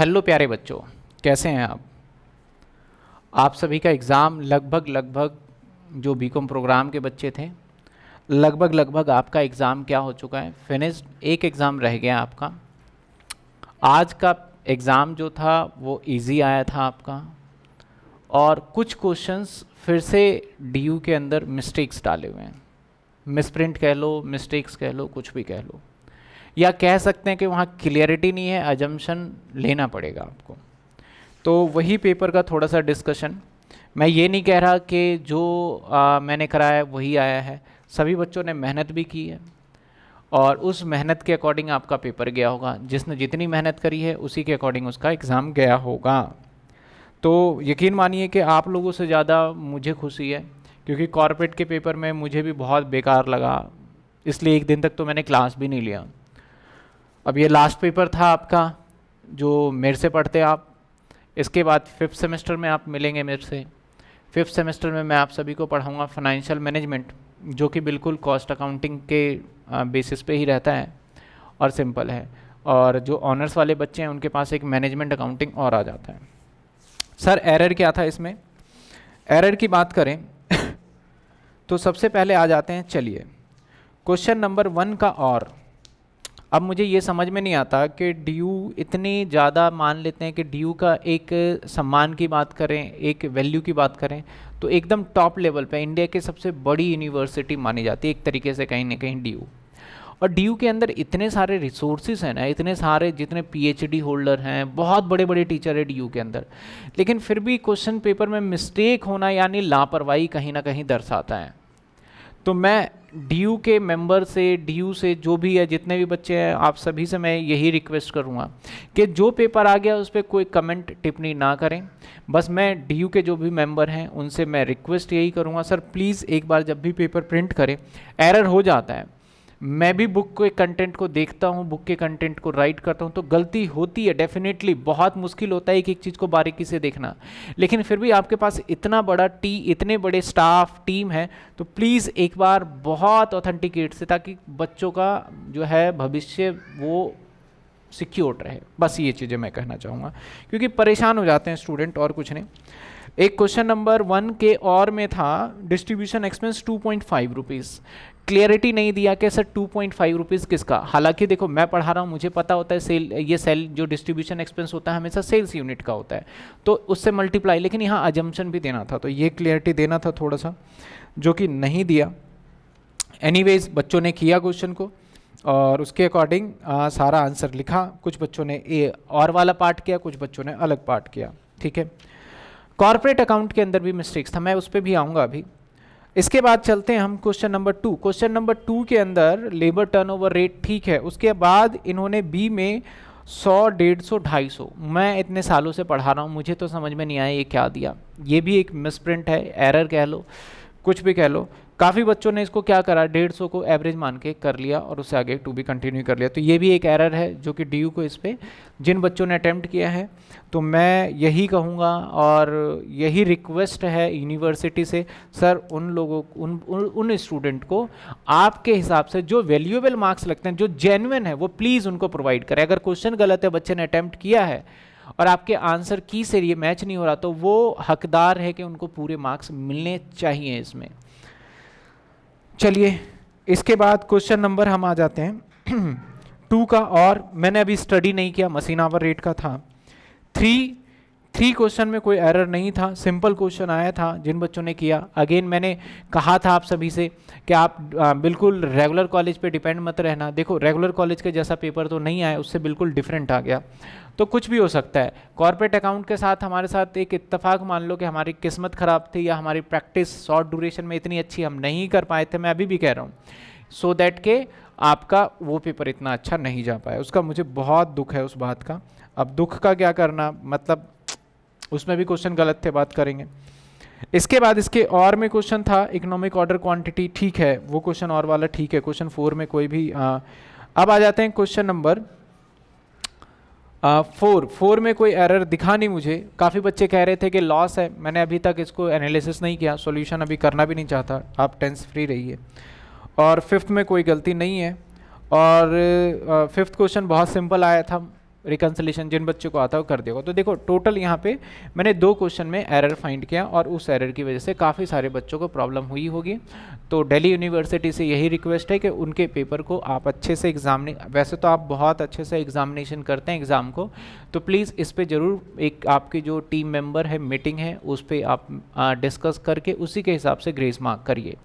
Hello प्यारे बच्चों कैसे हैं आप आप सभी का एग्ज़ाम लगभग लगभग जो बीकॉम प्रोग्राम के बच्चे थे लगभग लगभग आपका एग्ज़ाम क्या हो चुका है फिनिश्ड एक एग्ज़ाम रह गया आपका आज का एग्ज़ाम जो था वो इजी आया था आपका और कुछ क्वेश्चंस फिर से डी के अंदर मिस्टेक्स डाले हुए हैं मिसप्रिंट कह लो मिस्टेक्स कह लो कुछ भी कह लो या कह सकते हैं कि वहाँ क्लियरिटी नहीं है अजम्पन लेना पड़ेगा आपको तो वही पेपर का थोड़ा सा डिस्कशन मैं ये नहीं कह रहा कि जो आ, मैंने कराया है वही आया है सभी बच्चों ने मेहनत भी की है और उस मेहनत के अकॉर्डिंग आपका पेपर गया होगा जिसने जितनी मेहनत करी है उसी के अकॉर्डिंग उसका एग्ज़ाम गया होगा तो यकीन मानिए कि आप लोगों से ज़्यादा मुझे खुशी है क्योंकि कॉरपोरेट के पेपर में मुझे भी बहुत बेकार लगा इसलिए एक दिन तक तो मैंने क्लास भी नहीं लिया अब ये लास्ट पेपर था आपका जो मेरे से पढ़ते आप इसके बाद फिफ्थ सेमेस्टर में आप मिलेंगे मेरे से फिफ्थ सेमेस्टर में मैं आप सभी को पढ़ाऊँगा फाइनेंशियल मैनेजमेंट जो कि बिल्कुल कॉस्ट अकाउंटिंग के बेसिस पे ही रहता है और सिंपल है और जो ऑनर्स वाले बच्चे हैं उनके पास एक मैनेजमेंट अकाउंटिंग और आ जाता है सर एरर क्या था इसमें एरर की बात करें तो सबसे पहले आ जाते हैं चलिए क्वेश्चन नंबर वन का और अब मुझे ये समझ में नहीं आता कि डी इतनी ज़्यादा मान लेते हैं कि डी का एक सम्मान की बात करें एक वैल्यू की बात करें तो एकदम टॉप लेवल पे इंडिया के सबसे बड़ी यूनिवर्सिटी मानी जाती है एक तरीके से कहीं ना कहीं डी और डी के अंदर इतने सारे रिसोर्सेज हैं ना इतने सारे जितने पीएचडी होल्डर हैं बहुत बड़े बड़े टीचर हैं डी के अंदर लेकिन फिर भी क्वेश्चन पेपर में मिस्टेक होना यानी लापरवाही कहीं ना कहीं दर्शाता है तो मैं डी के मेंबर से डी से जो भी है जितने भी बच्चे हैं आप सभी से मैं यही रिक्वेस्ट करूँगा कि जो पेपर आ गया उस पर कोई कमेंट टिप्पणी ना करें बस मैं डी के जो भी मेंबर हैं उनसे मैं रिक्वेस्ट यही करूँगा सर प्लीज़ एक बार जब भी पेपर प्रिंट करें एरर हो जाता है मैं भी बुक के कंटेंट को देखता हूँ बुक के कंटेंट को राइट करता हूँ तो गलती होती है डेफिनेटली बहुत मुश्किल होता है एक एक चीज़ को बारीकी से देखना लेकिन फिर भी आपके पास इतना बड़ा टी इतने बड़े स्टाफ टीम है तो प्लीज़ एक बार बहुत ऑथेंटिकेट से ताकि बच्चों का जो है भविष्य वो सिक्योर्ड रहे बस ये चीज़ें मैं कहना चाहूँगा क्योंकि परेशान हो जाते हैं स्टूडेंट और कुछ नहीं एक क्वेश्चन नंबर वन के और में था distribution expense two point five rupees clarity नहीं दिया कि sir two point five rupees किसका हालांकि देखो मैं पढ़ा रहा हूँ मुझे पता होता है सेल ये सेल जो डिस्ट्रीब्यूशन एक्सपेंस होता है हमेशा सेल्स यूनिट का होता है तो उससे मल्टीप्लाई लेकिन यहाँ अजम्पन भी देना था तो ये क्लियरिटी देना था थोड़ा सा जो कि नहीं दिया एनी बच्चों ने किया क्वेश्चन को और उसके अकॉर्डिंग सारा आंसर लिखा कुछ बच्चों ने ए और वाला पार्ट किया कुछ बच्चों ने अलग पार्ट किया ठीक है कॉरपोरेट अकाउंट के अंदर भी मिस्टेक्स था मैं उस पर भी आऊँगा अभी इसके बाद चलते हैं हम question number two question number two के अंदर लेबर टर्नओवर रेट ठीक है उसके बाद इन्होंने बी में सौ डेढ़ सौ ढाई सौ मैं इतने सालों से पढ़ा रहा हूँ मुझे तो समझ में नहीं आया ये क्या दिया ये भी एक मिसप्रिंट है एरर कह लो कुछ भी कह लो काफ़ी बच्चों ने इसको क्या करा डेढ़ सौ को एवरेज मान के कर लिया और उससे आगे टू बी कंटिन्यू कर लिया तो ये भी एक एरर है जो कि डी को इस पर जिन बच्चों ने अटैम्प्ट किया है तो मैं यही कहूँगा और यही रिक्वेस्ट है यूनिवर्सिटी से सर उन लोगों उन उन, उन स्टूडेंट को आपके हिसाब से जो वैल्यूएबल मार्क्स लगते हैं जो जेनुन है वो प्लीज़ उनको प्रोवाइड करें अगर क्वेश्चन गलत है बच्चे ने अटैम्प्ट किया है और आपके आंसर की से ये मैच नहीं हो रहा तो वो हकदार है कि उनको पूरे मार्क्स मिलने चाहिए इसमें चलिए इसके बाद क्वेश्चन नंबर हम आ जाते हैं टू का और मैंने अभी स्टडी नहीं किया मसीनावर रेट का था थ्री थ्री क्वेश्चन में कोई एरर नहीं था सिंपल क्वेश्चन आया था जिन बच्चों ने किया अगेन मैंने कहा था आप सभी से कि आप आ, बिल्कुल रेगुलर कॉलेज पे डिपेंड मत रहना देखो रेगुलर कॉलेज के जैसा पेपर तो नहीं आया उससे बिल्कुल डिफरेंट आ गया तो कुछ भी हो सकता है कॉर्पोरेट अकाउंट के साथ हमारे साथ एक इतफाक मान लो कि हमारी किस्मत ख़राब थी या हमारी प्रैक्टिस शॉर्ट ड्यूरेशन में इतनी अच्छी हम नहीं कर पाए थे मैं अभी भी कह रहा हूँ सो so दैट के आपका वो पेपर इतना अच्छा नहीं जा पाया उसका मुझे बहुत दुख है उस बात का अब दुख का क्या करना मतलब उसमें भी क्वेश्चन गलत थे बात करेंगे इसके बाद इसके और में क्वेश्चन था इकोनॉमिक ऑर्डर क्वांटिटी ठीक है वो क्वेश्चन और वाला ठीक है क्वेश्चन फोर में कोई भी आ, हाँ। अब आ जाते हैं क्वेश्चन नंबर फोर फोर में कोई एरर दिखा नहीं मुझे काफ़ी बच्चे कह रहे थे कि लॉस है मैंने अभी तक इसको एनालिसिस नहीं किया सॉल्यूशन अभी करना भी नहीं चाहता आप टेंस फ्री रहिए और फिफ्थ में कोई गलती नहीं है और फिफ्थ हाँ, क्वेश्चन बहुत सिंपल आया था रिकन्सलेशन जिन बच्चों को आता है वो कर देगा तो देखो टोटल यहाँ पे मैंने दो क्वेश्चन में एरर फाइंड किया और उस एरर की वजह से काफ़ी सारे बच्चों को प्रॉब्लम हुई होगी तो दिल्ली यूनिवर्सिटी से यही रिक्वेस्ट है कि उनके पेपर को आप अच्छे से एग्ज़ाम वैसे तो आप बहुत अच्छे से एग्जामिनेशन करते हैं एग्ज़ाम को तो प्लीज़ इस पर ज़रूर एक आपकी जो टीम मेम्बर है मीटिंग है उस पर आप डिस्कस करके उसी के हिसाब से ग्रेस मार्क करिए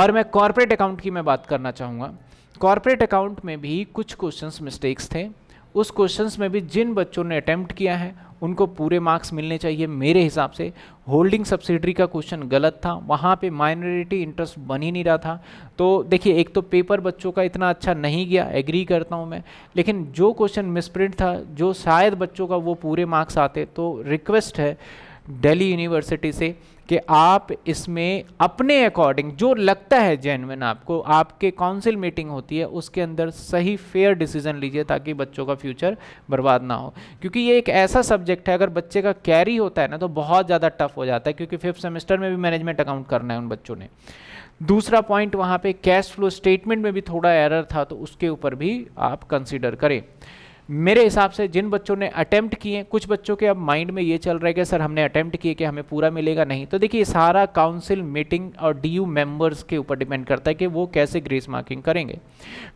और मैं कॉरपोरेट अकाउंट की मैं बात करना चाहूँगा कॉरपोरेट अकाउंट में भी कुछ क्वेश्चंस मिस्टेक्स थे उस क्वेश्चंस में भी जिन बच्चों ने अटैम्प्ट किया है उनको पूरे मार्क्स मिलने चाहिए मेरे हिसाब से होल्डिंग सब्सिडरी का क्वेश्चन गलत था वहाँ पे माइनॉरिटी इंटरेस्ट बन ही नहीं रहा था तो देखिए एक तो पेपर बच्चों का इतना अच्छा नहीं गया एग्री करता हूँ मैं लेकिन जो क्वेश्चन मिसप्रिंट था जो शायद बच्चों का वो पूरे मार्क्स आते तो रिक्वेस्ट है दिल्ली यूनिवर्सिटी से कि आप इसमें अपने अकॉर्डिंग जो लगता है जेनविन आपको आपके काउंसिल मीटिंग होती है उसके अंदर सही फेयर डिसीजन लीजिए ताकि बच्चों का फ्यूचर बर्बाद ना हो क्योंकि ये एक ऐसा सब्जेक्ट है अगर बच्चे का कैरी होता है ना तो बहुत ज़्यादा टफ हो जाता है क्योंकि फिफ्थ सेमेस्टर में भी मैनेजमेंट अकाउंट करना है उन बच्चों ने दूसरा पॉइंट वहाँ पर कैश फ्लो स्टेटमेंट में भी थोड़ा एरर था तो उसके ऊपर भी आप कंसिडर करें मेरे हिसाब से जिन बच्चों ने अटैम्प्ट किए कुछ बच्चों के अब माइंड में ये चल रहा है कि सर हमने अटैम्प्ट किए कि हमें पूरा मिलेगा नहीं तो देखिए सारा काउंसिल मीटिंग और डी यू मेम्बर्स के ऊपर डिपेंड करता है कि वो कैसे ग्रेस मार्किंग करेंगे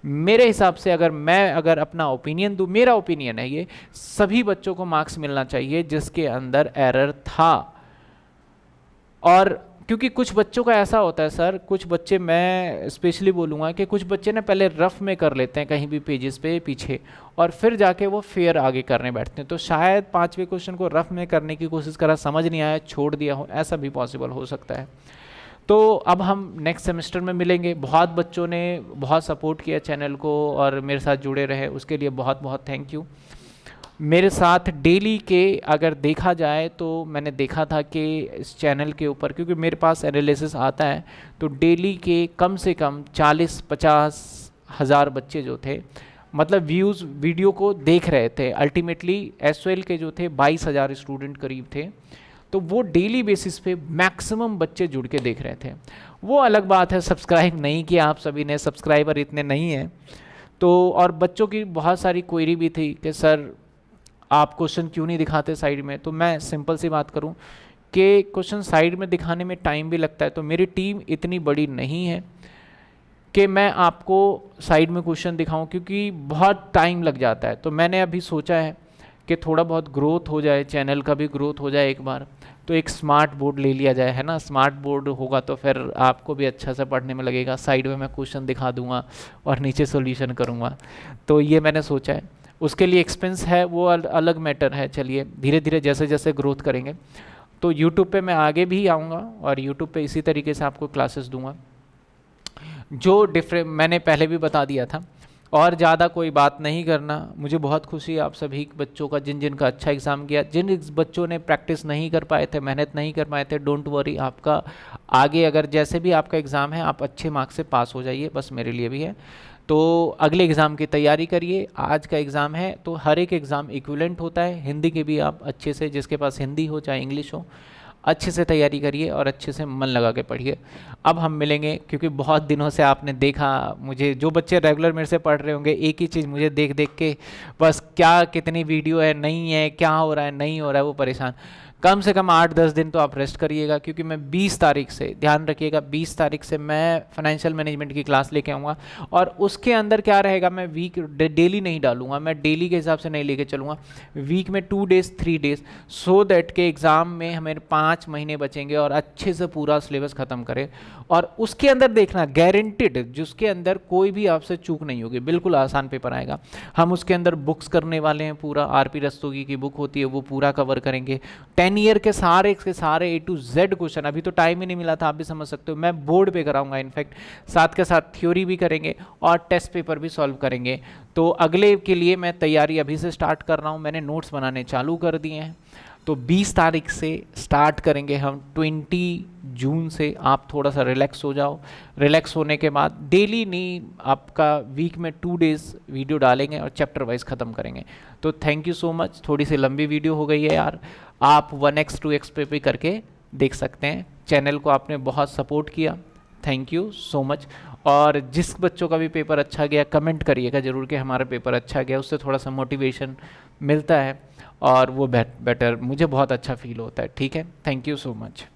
मेरे हिसाब से अगर मैं अगर अपना ओपिनियन दूँ मेरा ओपिनियन है ये सभी बच्चों को मार्क्स मिलना चाहिए जिसके अंदर एरर था और क्योंकि कुछ बच्चों का ऐसा होता है सर कुछ बच्चे मैं स्पेशली बोलूँगा कि कुछ बच्चे ना पहले रफ़ में कर लेते हैं कहीं भी पेजेस पे पीछे और फिर जाके वो फेयर आगे करने बैठते हैं तो शायद पाँचवें क्वेश्चन को रफ़ में करने की कोशिश करा समझ नहीं आया छोड़ दिया हो ऐसा भी पॉसिबल हो सकता है तो अब हम नेक्स्ट सेमेस्टर में मिलेंगे बहुत बच्चों ने बहुत सपोर्ट किया चैनल को और मेरे साथ जुड़े रहे उसके लिए बहुत बहुत थैंक यू मेरे साथ डेली के अगर देखा जाए तो मैंने देखा था कि इस चैनल के ऊपर क्योंकि मेरे पास एनालिसिस आता है तो डेली के कम से कम 40 पचास हज़ार बच्चे जो थे मतलब व्यूज़ वीडियो को देख रहे थे अल्टीमेटली एस के जो थे बाईस हज़ार स्टूडेंट करीब थे तो वो डेली बेसिस पे मैक्सिमम बच्चे जुड़ के देख रहे थे वो अलग बात है सब्सक्राइब नहीं किया आप सभी ने सब्सक्राइबर इतने नहीं हैं तो और बच्चों की बहुत सारी क्वेरी भी थी कि सर आप क्वेश्चन क्यों नहीं दिखाते साइड में तो मैं सिंपल सी बात करूं कि क्वेश्चन साइड में दिखाने में टाइम भी लगता है तो मेरी टीम इतनी बड़ी नहीं है कि मैं आपको साइड में क्वेश्चन दिखाऊं क्योंकि बहुत टाइम लग जाता है तो मैंने अभी सोचा है कि थोड़ा बहुत ग्रोथ हो जाए चैनल का भी ग्रोथ हो जाए एक बार तो एक स्मार्ट बोर्ड ले लिया जाए है ना स्मार्ट बोर्ड होगा तो फिर आपको भी अच्छा से पढ़ने में लगेगा साइड में मैं क्वेश्चन दिखा दूंगा और नीचे सोल्यूशन करूँगा तो ये मैंने सोचा है उसके लिए एक्सपेंस है वो अलग मैटर है चलिए धीरे धीरे जैसे जैसे ग्रोथ करेंगे तो यूट्यूब पे मैं आगे भी आऊँगा और यूट्यूब पे इसी तरीके से आपको क्लासेस दूंगा जो डिफरेंट मैंने पहले भी बता दिया था और ज़्यादा कोई बात नहीं करना मुझे बहुत खुशी आप सभी बच्चों का जिन जिन का अच्छा एग्ज़ाम किया जिन बच्चों ने प्रैक्टिस नहीं कर पाए थे मेहनत नहीं कर पाए थे डोंट वरी आपका आगे अगर जैसे भी आपका एग्ज़ाम है आप अच्छे मार्क्स से पास हो जाइए बस मेरे लिए भी है तो अगले एग्ज़ाम की तैयारी करिए आज का एग्ज़ाम है तो हर एक एग्ज़ाम इक्विलेंट होता है हिंदी के भी आप अच्छे से जिसके पास हिंदी हो चाहे इंग्लिश हो अच्छे से तैयारी करिए और अच्छे से मन लगा के पढ़िए अब हम मिलेंगे क्योंकि बहुत दिनों से आपने देखा मुझे जो बच्चे रेगुलर मेरे से पढ़ रहे होंगे एक ही चीज़ मुझे देख देख के बस क्या कितनी वीडियो है नहीं है क्या हो रहा है नहीं हो रहा है वो परेशान कम से कम आठ दस दिन तो आप रेस्ट करिएगा क्योंकि मैं बीस तारीख से ध्यान रखिएगा बीस तारीख से मैं फाइनेंशियल मैनेजमेंट की क्लास लेके आऊँगा और उसके अंदर क्या रहेगा मैं वीक डेली नहीं डालूंगा मैं डेली के हिसाब से नहीं लेके चलूँगा वीक में two days three days so that के एग्ज़ाम में हमें पाँच महीने बचेंगे और अच्छे से पूरा सिलेबस ख़त्म करें और उसके अंदर देखना गारंटिड जिसके अंदर कोई भी आपसे चूक नहीं होगी बिल्कुल आसान पेपर आएगा हम उसके अंदर बुक्स करने वाले हैं पूरा आर पी रस्तोगी की बुक होती है वो पूरा कवर करेंगे टेन टेन ईयर के सारे के सारे ए टू जेड क्वेश्चन अभी तो टाइम ही नहीं मिला था आप भी समझ सकते हो मैं बोर्ड पे कराऊंगा इनफैक्ट साथ के साथ थ्योरी भी करेंगे और टेस्ट पेपर भी सॉल्व करेंगे तो अगले के लिए मैं तैयारी अभी से स्टार्ट कर रहा हूँ मैंने नोट्स बनाने चालू कर दिए हैं तो 20 तारीख से स्टार्ट करेंगे हम 20 जून से आप थोड़ा सा रिलैक्स हो जाओ रिलैक्स होने के बाद डेली नहीं आपका वीक में टू डेज़ वीडियो डालेंगे और चैप्टर वाइज ख़त्म करेंगे तो थैंक यू सो मच थोड़ी सी लंबी वीडियो हो गई है यार आप वन एक्स टू एक्स पे भी करके देख सकते हैं चैनल को आपने बहुत सपोर्ट किया थैंक यू सो मच और जिस बच्चों का भी पेपर अच्छा गया कमेंट करिएगा ज़रूर कि हमारा पेपर अच्छा गया उससे थोड़ा सा मोटिवेशन मिलता है और वो बेटर मुझे बहुत अच्छा फील होता है ठीक है थैंक यू सो मच